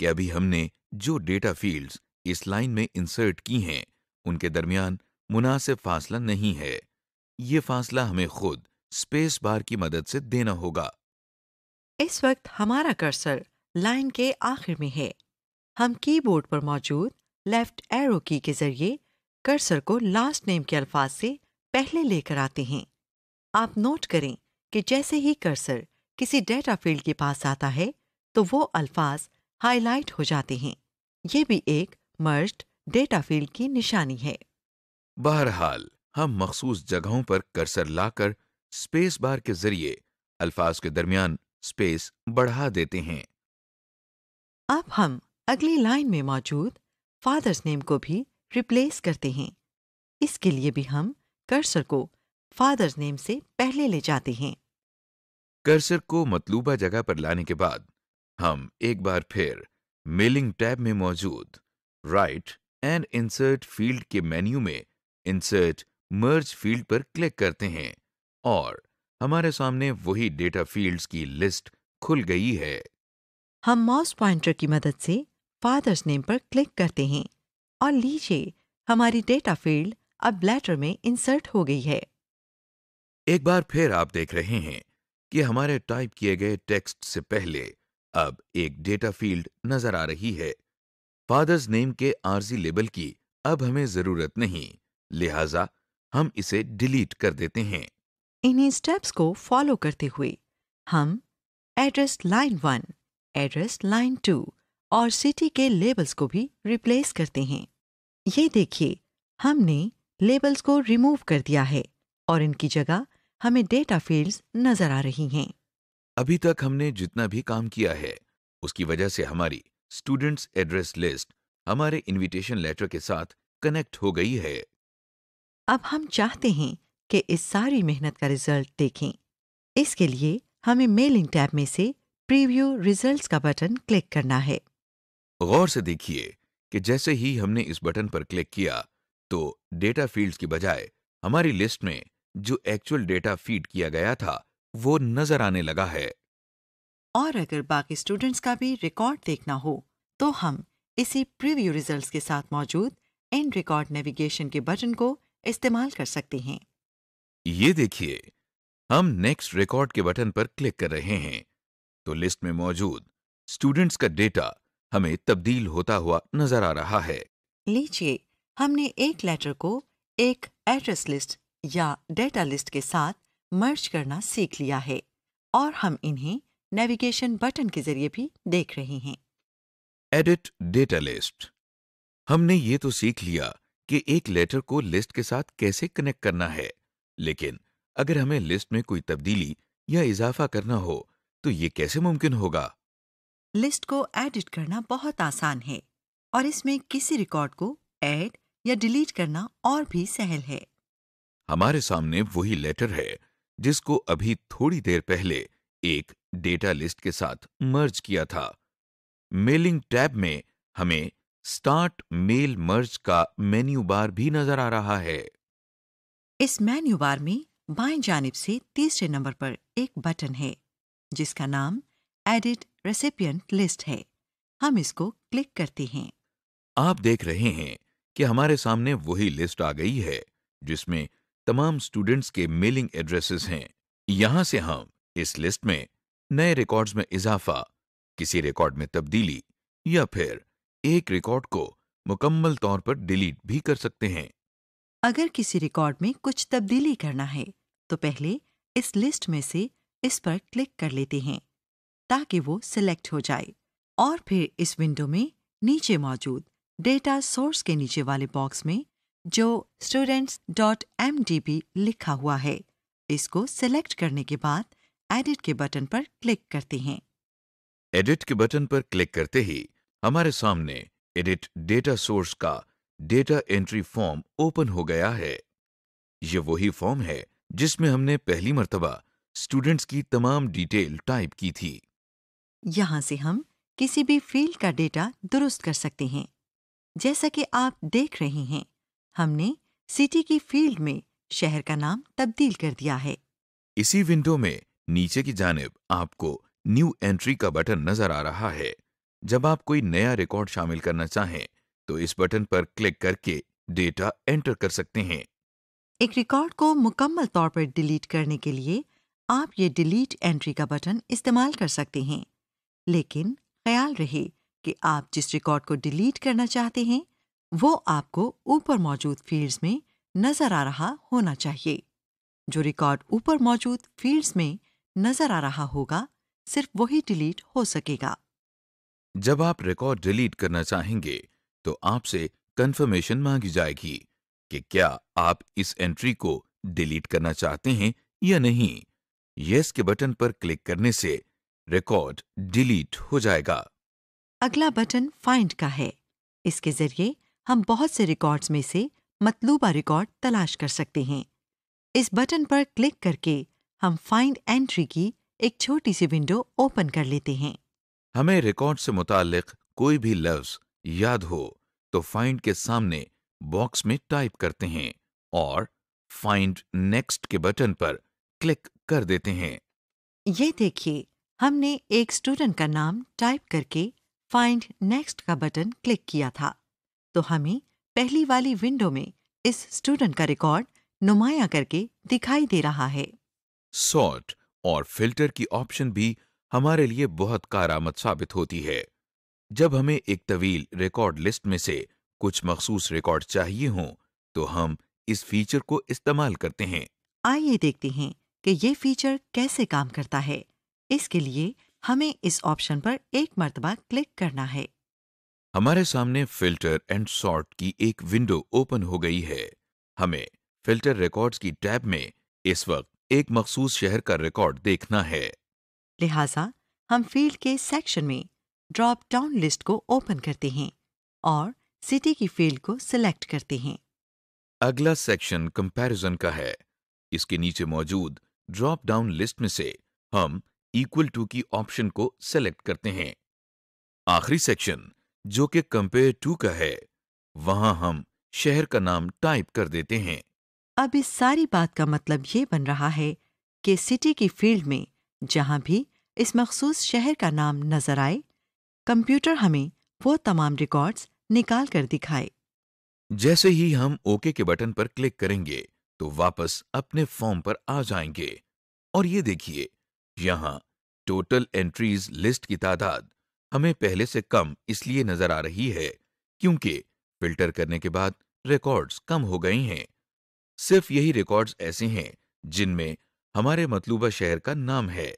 A: कि अभी हमने जो डेटा फील्ड्स इस लाइन में इंसर्ट की हैं उनके दरमियान मुनासिब फासला नहीं है ये फासला हमें खुद स्पेस बार की मदद से देना होगा
B: इस वक्त हमारा कर्सर लाइन के आखिर में है हम कीबोर्ड पर मौजूद लेफ्ट एरो की के जरिए कर्सर को लास्ट नेम के अल्फाज से पहले लेकर आते हैं आप नोट करें कि जैसे ही कर्सर किसी डेटा फील्ड के पास आता है तो वो अल्फाज हाईलाइट हो जाते हैं ये भी एक मर्ज्ड डेटा फील्ड की निशानी है
A: बहरहाल हम मखसूस जगहों पर कर्सर लाकर स्पेस बार के जरिए अल्फाज के दरमियान स्पेस बढ़ा देते हैं
B: अब हम अगली लाइन में मौजूद फादर्स नेम को भी रिप्लेस करते हैं इसके लिए भी हम कर्सर को फादर्स नेम से पहले ले जाते हैं
A: कर्सर को मतलूबा जगह पर लाने के बाद हम एक बार फिर मेलिंग टैब में मौजूद राइट एंड इंसर्ट फील्ड के मेन्यू में इंसर्ट मर्ज फील्ड पर क्लिक करते हैं और हमारे सामने वही डेटा फील्ड्स की लिस्ट खुल गई है
B: हम माउस पॉइंटर की मदद से फादर्स नेम पर क्लिक करते हैं और लीजिए हमारी डेटा फील्ड अब ब्लैटर में इंसर्ट हो गई है
A: एक बार फिर आप देख रहे हैं कि हमारे टाइप किए गए टेक्स्ट से पहले अब एक डेटा फील्ड नजर आ रही है फादर्स नेम के आरजी लेबल की अब हमें जरूरत नहीं लिहाजा हम इसे डिलीट कर देते हैं
B: इन्हीं स्टेप्स को फॉलो करते हुए हम address line one address line two और सिटी के लेबल्स को भी रिप्लेस करते हैं ये देखिए हमने लेबल्स को रिमूव कर दिया है और इनकी जगह हमें डेटा फील्ड्स नजर आ रही हैं
A: अभी तक हमने जितना भी काम किया है उसकी वजह से हमारी स्टूडेंट्स एड्रेस लिस्ट हमारे इनविटेशन लेटर के साथ कनेक्ट हो गई है
B: अब हम चाहते हैं कि इस सारी मेहनत का रिजल्ट देखें इसके लिए हमें मेलिंग टैब में से प्रीव्यू रिजल्ट्स का बटन क्लिक करना है
A: गौर से देखिए कि जैसे ही हमने इस बटन पर क्लिक किया तो डेटा फील्ड्स की बजाय हमारी लिस्ट में जो एक्चुअल डेटा फीड किया गया था वो नजर आने लगा है
B: और अगर बाकी स्टूडेंट्स का भी रिकॉर्ड देखना हो तो हम इसी प्रीव्यू रिजल्ट्स के साथ मौजूद एंड रिकॉर्ड नेविगेशन के बटन को इस्तेमाल कर सकते हैं
A: ये देखिए हम नेक्स्ट रिकॉर्ड के बटन पर क्लिक कर रहे हैं तो लिस्ट में मौजूद स्टूडेंट्स का डेटा हमें तब्दील होता हुआ नजर आ रहा है
B: लीजिए हमने एक लेटर को एक एड्रेस लिस्ट या डेटा लिस्ट के साथ मर्ज करना सीख लिया है और हम इन्हें नेविगेशन बटन के जरिए भी देख रहे हैं एडिट
A: डेटा लिस्ट हमने ये तो सीख लिया कि एक लेटर को लिस्ट के साथ कैसे कनेक्ट करना है लेकिन अगर हमें लिस्ट में कोई तब्दीली या इजाफा करना हो तो ये कैसे मुमकिन होगा
B: लिस्ट को एडिट करना बहुत आसान है और इसमें किसी रिकॉर्ड को ऐड या डिलीट करना और भी सहल है
A: हमारे सामने वही लेटर है जिसको अभी थोड़ी देर पहले एक डेटा लिस्ट के साथ मर्ज किया था मेलिंग टैब में हमें स्टार्ट मेल मर्ज का मेन्यू बार भी नजर आ रहा है
B: इस मेन्यू बार में बाएं जानब से तीसरे नंबर पर एक बटन है जिसका नाम एडिट रेसिपियंट लिस्ट है हम इसको क्लिक करते हैं
A: आप देख रहे हैं कि हमारे सामने वही लिस्ट आ गई है जिसमें तमाम स्टूडेंट्स के मेलिंग एड्रेसेस हैं यहां से हम इस लिस्ट में नए रिकॉर्ड्स में इजाफा किसी रिकॉर्ड में तब्दीली या फिर एक रिकॉर्ड को मुकम्मल तौर पर डिलीट भी कर सकते हैं
B: अगर किसी रिकॉर्ड में कुछ तब्दीली करना है तो पहले इस लिस्ट में से इस पर क्लिक कर लेते हैं ताकि वो सिलेक्ट हो जाए और फिर इस विंडो में नीचे मौजूद डेटा सोर्स के नीचे वाले बॉक्स में जो स्टूडेंट्स डॉट एम लिखा हुआ है इसको सिलेक्ट करने के बाद एडिट के बटन पर क्लिक करते हैं
A: एडिट के बटन पर क्लिक करते ही हमारे सामने एडिट डेटा सोर्स का डेटा एंट्री फॉर्म ओपन हो गया है ये वही फॉर्म है जिसमें हमने पहली मर्तबा स्टूडेंट्स की तमाम डिटेल टाइप की थी
B: यहाँ से हम किसी भी फील्ड का डेटा दुरुस्त कर सकते हैं जैसा कि आप देख रहे हैं हमने सिटी की फील्ड में शहर का नाम तब्दील कर दिया है
A: इसी विंडो में नीचे की जानब आपको न्यू एंट्री का बटन नजर आ रहा है जब आप कोई नया रिकॉर्ड शामिल करना चाहें तो इस बटन पर क्लिक करके डेटा एंटर कर सकते हैं
B: एक रिकॉर्ड को मुकम्मल तौर पर डिलीट करने के लिए आप ये डिलीट एंट्री का बटन इस्तेमाल कर सकते हैं लेकिन ख्याल रहे कि आप जिस रिकॉर्ड को डिलीट करना चाहते हैं वो आपको ऊपर मौजूद फील्ड्स में नजर आ रहा होना चाहिए जो रिकॉर्ड ऊपर मौजूद फील्ड्स में नजर आ रहा होगा सिर्फ वही डिलीट हो सकेगा
A: जब आप रिकॉर्ड डिलीट करना चाहेंगे तो आपसे कंफर्मेशन मांगी जाएगी कि क्या आप इस एंट्री को डिलीट करना चाहते हैं या नहीं यस के बटन पर क्लिक करने से रिकॉर्ड डिलीट हो जाएगा
B: अगला बटन फाइंड का है इसके जरिए हम बहुत से रिकॉर्ड्स में से मतलूबा रिकॉर्ड तलाश कर सकते हैं इस बटन पर क्लिक करके हम फाइंड एंट्री की एक छोटी सी विंडो ओपन कर लेते हैं
A: हमें रिकॉर्ड से मुतालिक कोई भी लफ्ज याद हो तो फाइंड के सामने बॉक्स में टाइप करते हैं और फाइंड नेक्स्ट के बटन पर क्लिक कर देते हैं
B: ये देखिए हमने एक स्टूडेंट का नाम टाइप करके फाइंड नेक्स्ट का बटन क्लिक किया था तो हमें पहली वाली विंडो में इस स्टूडेंट का रिकॉर्ड नुमाया करके दिखाई दे रहा है
A: सॉर्ट और फिल्टर की ऑप्शन भी हमारे लिए बहुत कारामद साबित होती है जब हमें एक तवील रिकॉर्ड लिस्ट में से कुछ मखसूस रिकॉर्ड चाहिए हों तो हम इस फीचर को इस्तेमाल करते हैं
B: आइए देखते हैं कि ये फीचर कैसे काम करता है इसके लिए हमें इस ऑप्शन पर एक मरतबा क्लिक करना है
A: हमारे सामने फिल्टर एंड सॉर्ट की एक विंडो ओपन हो गई है हमें फिल्टर रिकॉर्ड्स की टैब में इस वक्त एक मखसूस शहर का रिकॉर्ड देखना है
B: लिहाजा हम फील्ड के सेक्शन में ड्रॉप डाउन लिस्ट को ओपन करते हैं और सिटी की फील्ड को सिलेक्ट करते हैं
A: अगला सेक्शन कंपैरिजन का है इसके नीचे मौजूद ड्रॉप डाउन लिस्ट में से हम इक्वल टू की ऑप्शन को सिलेक्ट करते हैं आखिरी सेक्शन जो कि कंपेयर टू का है वहां हम शहर का नाम टाइप कर देते हैं
B: अब इस सारी बात का मतलब ये बन रहा है कि सिटी की फील्ड में जहां भी इस मखसूस शहर का नाम नजर आए कंप्यूटर हमें वो तमाम रिकॉर्ड्स निकाल कर दिखाए
A: जैसे ही हम ओके के बटन पर क्लिक करेंगे तो वापस अपने फॉर्म पर आ जाएंगे और ये देखिए यहाँ टोटल एंट्रीज लिस्ट की तादाद हमें पहले से कम इसलिए नजर आ रही है क्योंकि फिल्टर करने के बाद रिकॉर्ड्स कम हो गई हैं सिर्फ यही रिकॉर्ड्स ऐसे हैं जिनमें हमारे मतलूबा शहर का नाम है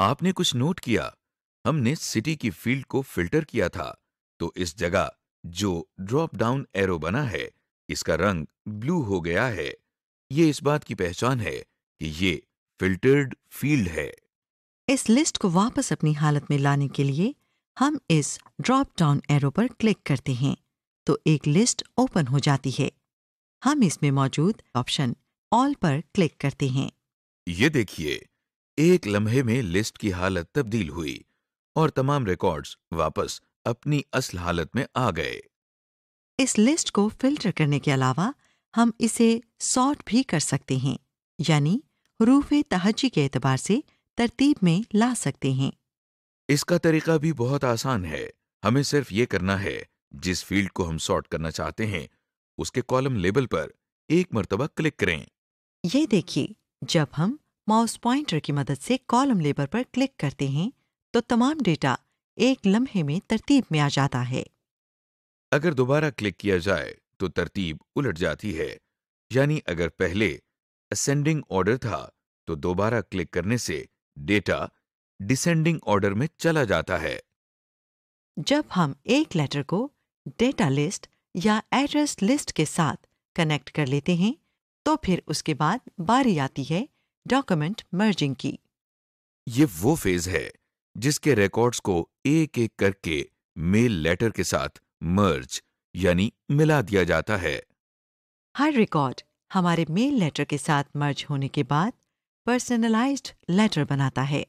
A: आपने कुछ नोट किया हमने सिटी की फील्ड को फिल्टर किया था तो इस जगह जो ड्रॉप डाउन एरो बना है इसका रंग ब्लू हो गया है ये इस बात की पहचान है कि ये फिल्टर्ड फील्ड है
B: इस लिस्ट को वापस अपनी हालत में लाने के लिए हम इस ड्रॉप डाउन एरो पर क्लिक करते हैं तो एक लिस्ट ओपन हो जाती है हम इसमें मौजूद ऑप्शन ऑल पर क्लिक करते हैं
A: ये देखिए एक लम्हे में लिस्ट की हालत तब्दील हुई और तमाम रिकॉर्ड्स वापस अपनी असल हालत में आ गए
B: इस लिस्ट को फिल्टर करने के अलावा हम इसे सॉर्ट भी कर सकते हैं यानी हरूफ तहजी के एतबार से तरतीब में ला सकते हैं
A: इसका तरीका भी बहुत आसान है हमें सिर्फ ये करना है जिस फील्ड को हम सॉर्ट करना चाहते हैं उसके कॉलम लेबल पर एक मरतबा क्लिक करें
B: ये देखिए जब हम माउस पॉइंटर की मदद से कॉलम लेबल पर क्लिक करते हैं तो तमाम डेटा एक लम्हे में तरतीब में आ जाता है
A: अगर दोबारा क्लिक किया जाए तो तरतीब उलट जाती है यानी अगर पहले असेंडिंग ऑर्डर था तो दोबारा क्लिक करने से डेटा डिसेंडिंग ऑर्डर में चला जाता है
B: जब हम एक लेटर को डेटा लिस्ट या एड्रेस लिस्ट के साथ कनेक्ट कर लेते हैं तो फिर उसके बाद बारी आती है डॉक्यूमेंट मर्जिंग की
A: ये वो फेज है जिसके रिकॉर्ड्स को एक एक करके मेल लेटर के साथ मर्ज यानी मिला दिया जाता है
B: हर रिकॉर्ड हमारे मेल लेटर के साथ मर्ज होने के बाद पर्सनलाइज्ड लेटर बनाता है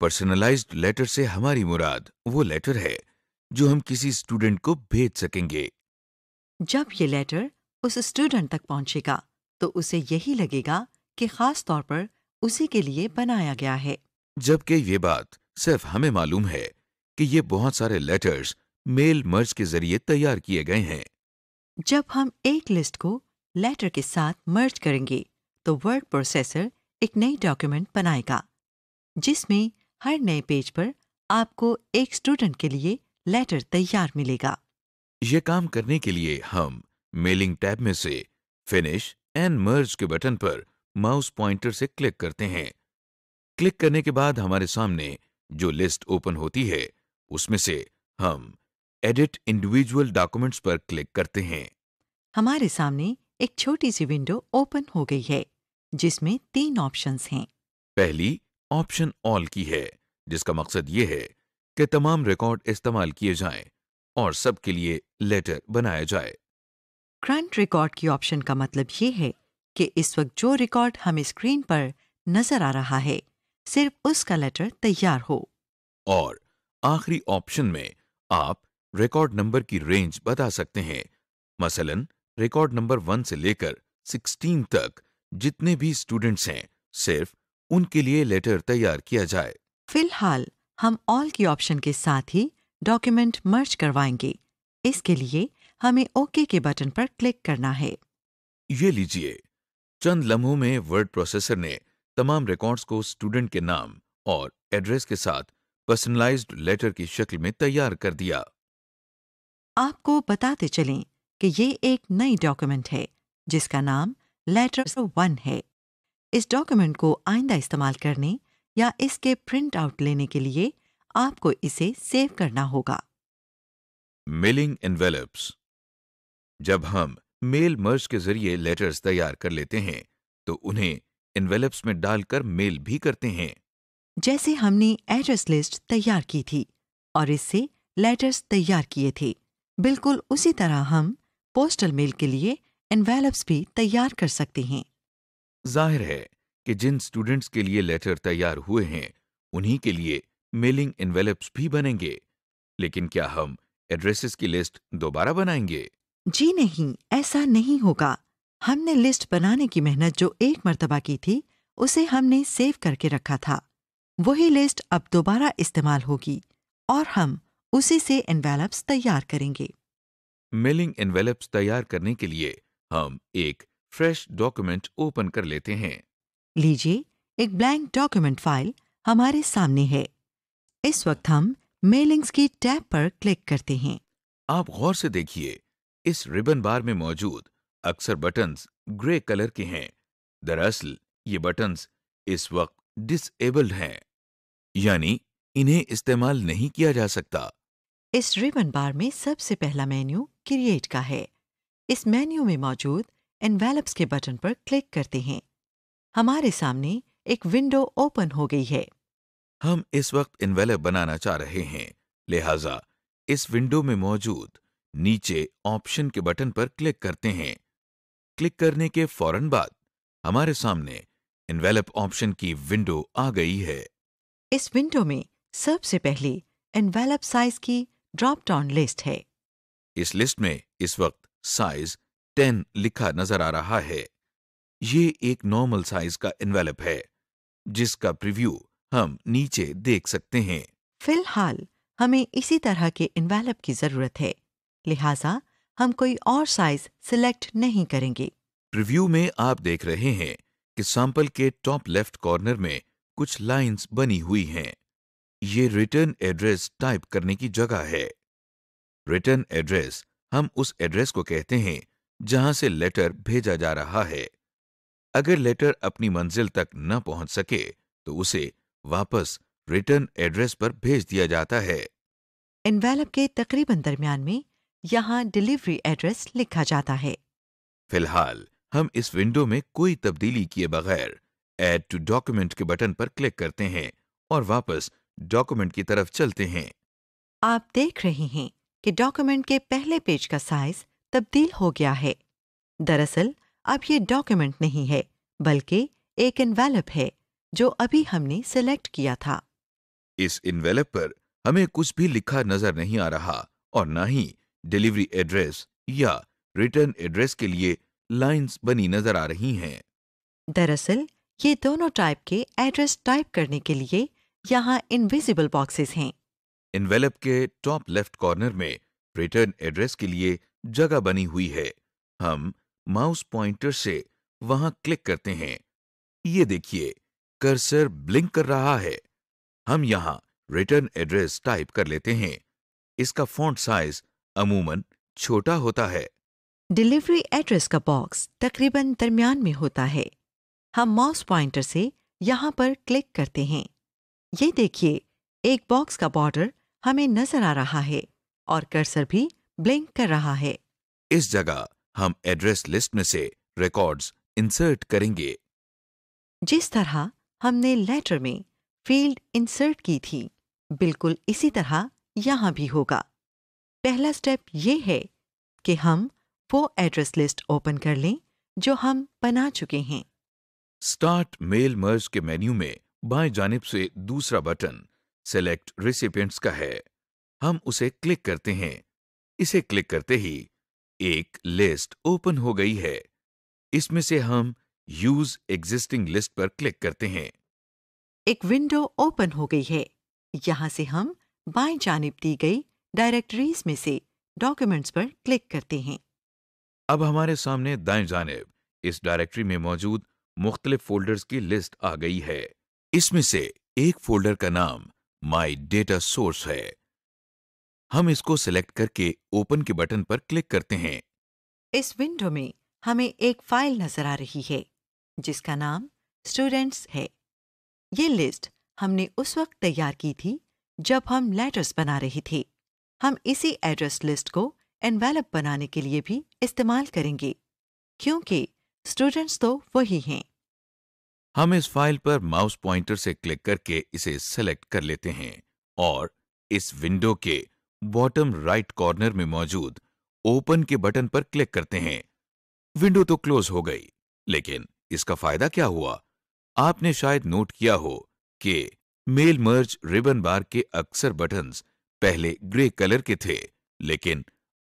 A: पर्सनलाइज्ड लेटर से हमारी मुराद वो लेटर है जो हम किसी स्टूडेंट को भेज सकेंगे
B: जब ये लेटर उस स्टूडेंट तक पहुंचेगा तो उसे यही लगेगा कि खास तौर पर उसी के लिए बनाया गया है
A: जबकि ये बात सिर्फ हमें मालूम है कि ये बहुत सारे लेटर्स मेल मर्ज के जरिए तैयार किए गए हैं
B: जब हम एक लिस्ट को लेटर के साथ मर्ज करेंगे तो वर्ड प्रोसेसर एक नई डॉक्यूमेंट बनाएगा जिसमें हर नए पेज पर आपको एक स्टूडेंट के लिए लेटर तैयार मिलेगा
A: ये काम करने के लिए हम मेलिंग टैब में से फिनिश एंड मर्ज के बटन पर माउस पॉइंटर से क्लिक करते हैं क्लिक करने के बाद हमारे सामने जो लिस्ट ओपन होती है उसमें से हम एडिट इंडिविजुअल डॉक्यूमेंट्स पर क्लिक करते हैं
B: हमारे सामने एक छोटी सी विंडो ओपन हो गई है जिसमें तीन ऑप्शंस हैं पहली ऑप्शन
A: ऑल की है जिसका मकसद यह है कि तमाम रिकॉर्ड इस्तेमाल किए जाएं और सबके लिए लेटर बनाया जाए
B: करंट रिकॉर्ड की ऑप्शन का मतलब ये है कि इस वक्त जो रिकॉर्ड हमें स्क्रीन पर नजर आ रहा है सिर्फ उसका लेटर तैयार हो
A: और आखिरी ऑप्शन में आप रिकॉर्ड नंबर की रेंज बता सकते हैं मसलन रिकॉर्ड नंबर वन से लेकर सिक्सटीन तक जितने भी स्टूडेंट्स हैं सिर्फ उनके लिए लेटर तैयार किया जाए
B: फिलहाल हम ऑल की ऑप्शन के साथ ही डॉक्यूमेंट मर्ज करवाएंगे इसके लिए हमें ओके के बटन पर क्लिक करना है ये
A: लीजिए चंद लम्हों में वर्ड प्रोसेसर ने तमाम रिकॉर्ड्स को स्टूडेंट के नाम और एड्रेस के साथ पर्सनलाइज्ड लेटर की शक्ल में तैयार कर दिया
B: आपको बताते चलें कि ये एक नई डॉक्यूमेंट है जिसका नाम लेटर वन है इस डॉक्यूमेंट को आइंदा इस्तेमाल करने या इसके प्रिंट आउट लेने के लिए आपको इसे सेव करना होगा
A: मेलिंग एनवेलप्स जब हम मेल मर्ज के जरिए लेटर्स तैयार कर लेते हैं तो उन्हें एनवेलप्स में डालकर मेल भी करते हैं
B: जैसे हमने एड्रेस लिस्ट तैयार की थी और इससे लेटर्स तैयार किए थे बिल्कुल उसी तरह हम पोस्टल मेल के लिए एनवेलप्स भी तैयार कर सकते हैं
A: जाहिर है कि जिन स्टूडेंट्स के लिए लेटर तैयार हुए हैं उन्हीं के लिए मेलिंग एनवेलप्स भी बनेंगे लेकिन क्या हम एड्रेसेस की लिस्ट दोबारा बनाएंगे
B: जी नहीं ऐसा नहीं होगा हमने लिस्ट बनाने की मेहनत जो एक मरतबा की थी उसे हमने सेव करके रखा था वही लिस्ट अब दोबारा इस्तेमाल होगी और हम उसी से एनवेलप्स तैयार करेंगे
A: मेलिंग एनवेलप्स तैयार करने के लिए हम एक फ्रेश डॉक्यूमेंट ओपन कर लेते हैं
B: लीजिए एक ब्लैंक डॉक्यूमेंट फाइल हमारे सामने है इस वक्त हम मेलिंग्स की टैब पर क्लिक करते हैं
A: आप गौर से देखिए इस रिबन बार में मौजूद अक्सर बटन्स ग्रे कलर के हैं दरअसल ये बटन्स इस वक्त डिसेबल्ड हैं यानी इन्हें इस्तेमाल नहीं किया जा सकता
B: इस रिबन बार में सबसे पहला मेन्यू क्रिएट का है इस मेन्यू में मौजूद एनवेलप्स के बटन पर क्लिक करते हैं हमारे सामने एक विंडो ओपन हो गई है
A: हम इस वक्त इन्वेलप बनाना चाह रहे हैं लिहाजा इस विंडो में मौजूद नीचे ऑप्शन के बटन पर क्लिक करते हैं क्लिक करने के फौरन बाद हमारे सामने इन्वेलप ऑप्शन की विंडो आ गई है
B: इस विंडो में सबसे पहले इन्वेलप साइज की ड्रॉप डाउन लिस्ट है
A: इस लिस्ट में इस वक्त साइज 10 लिखा नजर आ रहा है ये एक नॉर्मल साइज का इन्वेलप है जिसका प्रीव्यू हम नीचे देख सकते हैं
B: फिलहाल हमें इसी तरह के इन्वेलप की जरूरत है लिहाजा हम कोई और साइज सिलेक्ट नहीं करेंगे
A: प्रीव्यू में आप देख रहे हैं कि सैंपल के टॉप लेफ्ट कॉर्नर में कुछ लाइंस बनी हुई हैं ये रिटर्न एड्रेस टाइप करने की जगह है रिटर्न एड्रेस हम उस एड्रेस को कहते हैं जहां से लेटर भेजा जा रहा है अगर लेटर अपनी मंजिल तक न पहुंच सके तो उसे वापस रिटर्न एड्रेस पर भेज दिया जाता है
B: इनवेलप के तकरीबन दरमियान में यहाँ डिलीवरी एड्रेस लिखा जाता है फिलहाल हम
A: इस विंडो में कोई तब्दीली किए बगैर एड टू डॉक्यूमेंट के बटन पर क्लिक करते हैं और वापस डॉक्यूमेंट की तरफ चलते हैं
B: आप देख रहे हैं कि डॉक्यूमेंट के पहले पेज का साइज तब्दील हो गया है दरअसल अब ये डॉक्यूमेंट नहीं है बल्कि एक इन्वेलप है जो अभी हमने सिलेक्ट किया था
A: इस इन्वेलप पर हमें कुछ भी लिखा नजर नहीं आ रहा और न ही डिलीवरी एड्रेस या रिटर्न एड्रेस के लिए लाइंस बनी नजर आ रही हैं।
B: दरअसल ये दोनों टाइप के एड्रेस टाइप करने के लिए यहाँ इनविजिबल बॉक्सेस हैं
A: इन्वेलप के टॉप लेफ्ट कॉर्नर में रिटर्न एड्रेस के लिए जगह बनी हुई है हम माउस पॉइंटर से वहां क्लिक करते हैं ये देखिए कर्सर ब्लिंक कर रहा है हम यहां रिटर्न एड्रेस टाइप कर लेते हैं इसका फॉन्ट साइज अमूमन छोटा होता है
B: डिलीवरी एड्रेस का बॉक्स तकरीबन दरमियान में होता है हम माउस पॉइंटर से यहाँ पर क्लिक करते हैं ये देखिए एक बॉक्स का बॉर्डर हमें नजर आ रहा है और कर्सर भी ब्लिंक कर रहा है
A: इस जगह हम एड्रेस लिस्ट में से रिकॉर्ड्स इंसर्ट करेंगे
B: जिस तरह हमने लेटर में फील्ड इंसर्ट की थी बिल्कुल इसी तरह यहां भी होगा पहला स्टेप ये है कि हम वो एड्रेस लिस्ट ओपन कर लें जो हम बना चुके हैं
A: स्टार्ट मेल मर्ज के मेन्यू में बाएं जानब से दूसरा बटन सेलेक्ट रिसिपियंट्स का है हम उसे क्लिक करते हैं इसे क्लिक करते ही एक लिस्ट ओपन हो गई है इसमें से हम यूज एग्जिस्टिंग लिस्ट पर क्लिक करते हैं
B: एक विंडो ओपन हो गई है यहां से हम बाएं जानब दी गई डायरेक्टरीज में से डॉक्यूमेंट्स पर क्लिक करते हैं
A: अब हमारे सामने दाएं जानब इस डायरेक्टरी में मौजूद मुख्तलिफ फोल्डर्स की लिस्ट आ गई है इसमें से एक फोल्डर का नाम माय डेटा सोर्स है हम इसको सिलेक्ट करके ओपन के बटन पर क्लिक करते हैं
B: इस विंडो में हमें एक फाइल नजर आ रही है जिसका नाम स्टूडेंट्स है ये लिस्ट हमने उस वक्त तैयार की थी जब हम लेटर्स बना रहे थे हम इसी एड्रेस लिस्ट को एनवेलप बनाने के लिए भी इस्तेमाल करेंगे क्योंकि स्टूडेंट्स तो वही हैं
A: हम इस फाइल पर माउस पॉइंटर से क्लिक करके इसे सेलेक्ट कर लेते हैं और इस विंडो के बॉटम राइट कॉर्नर में मौजूद ओपन के बटन पर क्लिक करते हैं विंडो तो क्लोज हो गई लेकिन इसका फायदा क्या हुआ आपने शायद नोट किया हो कि मेल मर्ज रिबन बार के अक्सर बटन्स पहले ग्रे कलर के थे लेकिन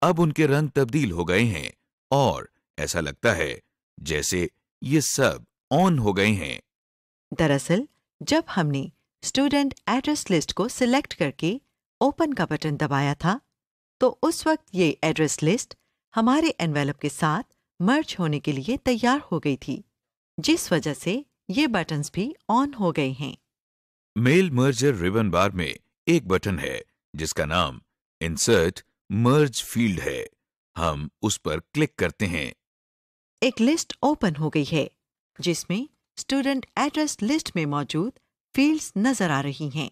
A: अब उनके रंग तब्दील हो गए हैं और ऐसा लगता है जैसे ये सब ऑन हो गए हैं
B: दरअसल जब हमने स्टूडेंट एड्रेस लिस्ट को सिलेक्ट करके ओपन का बटन दबाया था तो उस वक्त ये एड्रेस लिस्ट हमारे एनवेलप के साथ मर्ज होने के लिए तैयार हो गई थी जिस वजह से ये बटन्स भी ऑन हो गए हैं
A: मेल मर्जर रिबन बार में एक बटन है जिसका नाम इंसर्ट मर्ज फील्ड है हम उस पर क्लिक करते हैं
B: एक लिस्ट ओपन हो गई है जिसमें स्टूडेंट एड्रेस लिस्ट में मौजूद फील्ड्स नजर आ रही हैं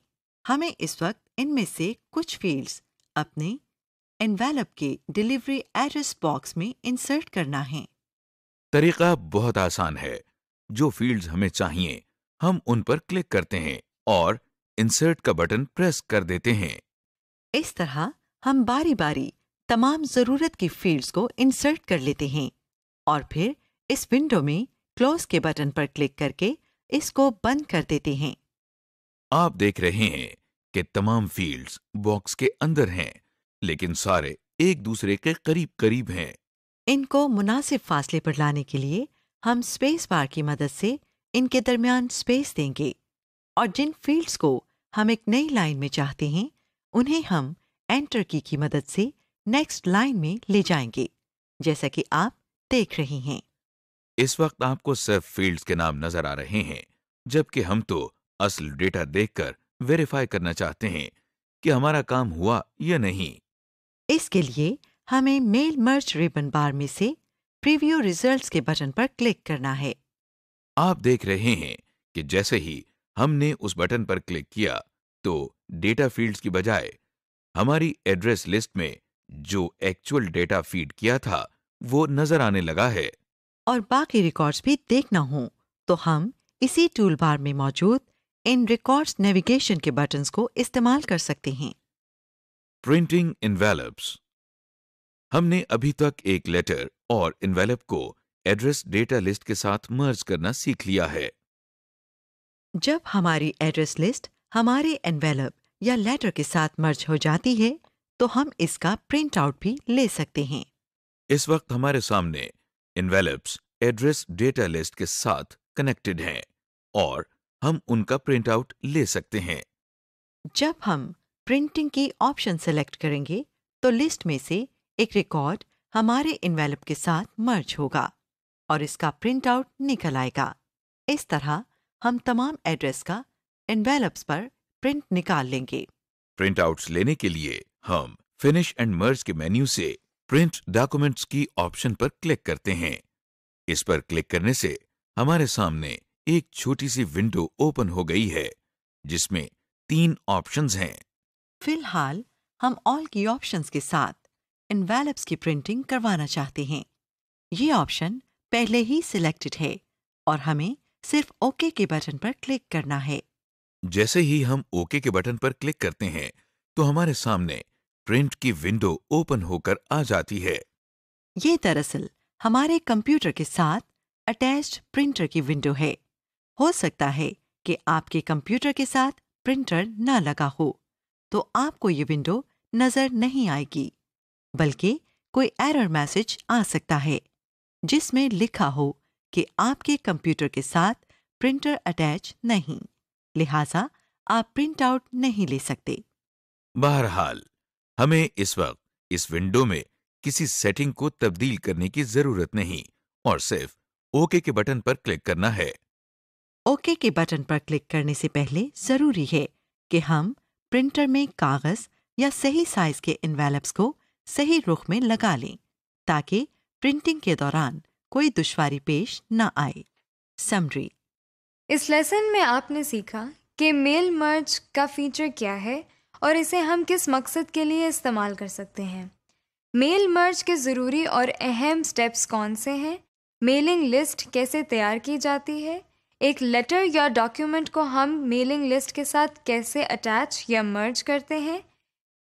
B: हमें इस वक्त इनमें से कुछ फील्ड्स अपने एनवेलप के डिलीवरी एड्रेस बॉक्स में इंसर्ट करना है
A: तरीका बहुत आसान है जो फील्ड्स हमें चाहिए हम उन पर क्लिक करते हैं और इंसर्ट का बटन प्रेस कर देते हैं
B: इस तरह हम बारी बारी तमाम जरूरत की फील्ड्स को इंसर्ट कर लेते हैं और फिर इस विंडो में क्लोज के बटन पर क्लिक करके इसको बंद कर देते हैं
A: आप देख रहे हैं कि तमाम फील्ड्स बॉक्स के अंदर हैं लेकिन सारे एक दूसरे के करीब करीब हैं
B: इनको मुनासिब फासले पर लाने के लिए हम स्पेस बार की मदद से इनके दरमियान स्पेस देंगे और जिन फील्ड्स को हम एक नई लाइन में चाहते हैं उन्हें हम एंटर की की मदद से नेक्स्ट लाइन में ले जाएंगे जैसा कि आप देख रहे हैं इस
A: वक्त आपको सिर्फ फील्ड्स के नाम नजर आ रहे हैं जबकि हम तो असल डेटा देखकर वेरीफाई करना चाहते हैं कि हमारा काम हुआ या नहीं
B: इसके लिए हमें मेल मर्च रिबन बार में से प्रीव्यू रिजल्ट्स के बटन पर क्लिक करना है
A: आप देख रहे हैं कि जैसे ही हमने उस बटन पर क्लिक किया तो डेटा फील्ड्स की बजाय हमारी एड्रेस लिस्ट में जो एक्चुअल डेटा फीड किया था वो नजर आने लगा है
B: और बाकी रिकॉर्ड्स भी देखना हो तो हम इसी टूल बार में मौजूद इन रिकॉर्ड्स नेविगेशन के बटन्स को इस्तेमाल कर सकते हैं
A: प्रिंटिंग इनवेलप्स हमने अभी तक एक लेटर और इनवेलप को एड्रेस डेटा लिस्ट के साथ मर्ज करना सीख लिया है
B: जब हमारी एड्रेस लिस्ट हमारे एनवेलप या लेटर के साथ मर्ज हो जाती है तो हम इसका प्रिंट आउट भी ले सकते हैं
A: इस वक्त हमारे सामने इनवेलप्स एड्रेस डेटा लिस्ट के साथ कनेक्टेड हैं और हम उनका प्रिंट आउट ले सकते हैं
B: जब हम प्रिंटिंग की ऑप्शन सेलेक्ट करेंगे तो लिस्ट में से एक रिकॉर्ड हमारे इन्वेलप के साथ मर्ज होगा और इसका प्रिंट आउट निकल आएगा इस तरह हम तमाम एड्रेस का इनवेलप्स पर प्रिंट निकाल लेंगे
A: प्रिंट आउट लेने के लिए हम फिनिश एंड मर्ज के मेन्यू से प्रिंट डॉक्यूमेंट्स की ऑप्शन पर क्लिक करते हैं इस पर क्लिक करने से हमारे सामने एक छोटी सी विंडो ओपन हो गई है जिसमें तीन ऑप्शंस हैं
B: फिलहाल हम ऑल की ऑप्शंस के साथ इनवेलप्स की प्रिंटिंग करवाना चाहते हैं ये ऑप्शन पहले ही सिलेक्टेड है और हमें सिर्फ ओके के बटन पर क्लिक करना है
A: जैसे ही हम ओके के बटन पर क्लिक करते हैं तो हमारे सामने प्रिंट की विंडो ओपन होकर आ जाती है
B: ये दरअसल हमारे कंप्यूटर के साथ अटैच्ड प्रिंटर की विंडो है हो सकता है कि आपके कंप्यूटर के साथ प्रिंटर न लगा हो तो आपको ये विंडो नजर नहीं आएगी बल्कि कोई एरर मैसेज आ सकता है जिसमें लिखा हो कि आपके कंप्यूटर के साथ प्रिंटर अटैच नहीं लिहाजा आप प्रिंट आउट नहीं ले सकते
A: बहरहाल हमें इस वक्त इस विंडो में किसी सेटिंग को तब्दील करने की जरूरत नहीं और सिर्फ ओके के बटन पर क्लिक करना है
B: ओके के बटन पर क्लिक करने से पहले जरूरी है कि हम प्रिंटर में कागज या सही साइज के इन्वेलप्स को सही रुख में लगा लें ताकि प्रिंटिंग के दौरान कोई दुश्वारी पेश न आए समरी
A: इस लेसन में आपने सीखा कि मेल मर्ज का फीचर क्या है और इसे हम किस मकसद के लिए इस्तेमाल कर सकते हैं मेल मर्ज के ज़रूरी और अहम स्टेप्स कौन से हैं मेलिंग लिस्ट कैसे तैयार की जाती है एक लेटर या डॉक्यूमेंट को हम मेलिंग लिस्ट के साथ कैसे अटैच या मर्ज करते हैं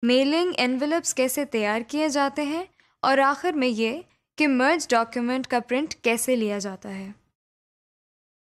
A: मेलिंग एनवलप्स कैसे तैयार किए
B: जाते हैं और आखिर में ये कि मर्ज डॉक्यूमेंट का प्रिंट कैसे लिया जाता है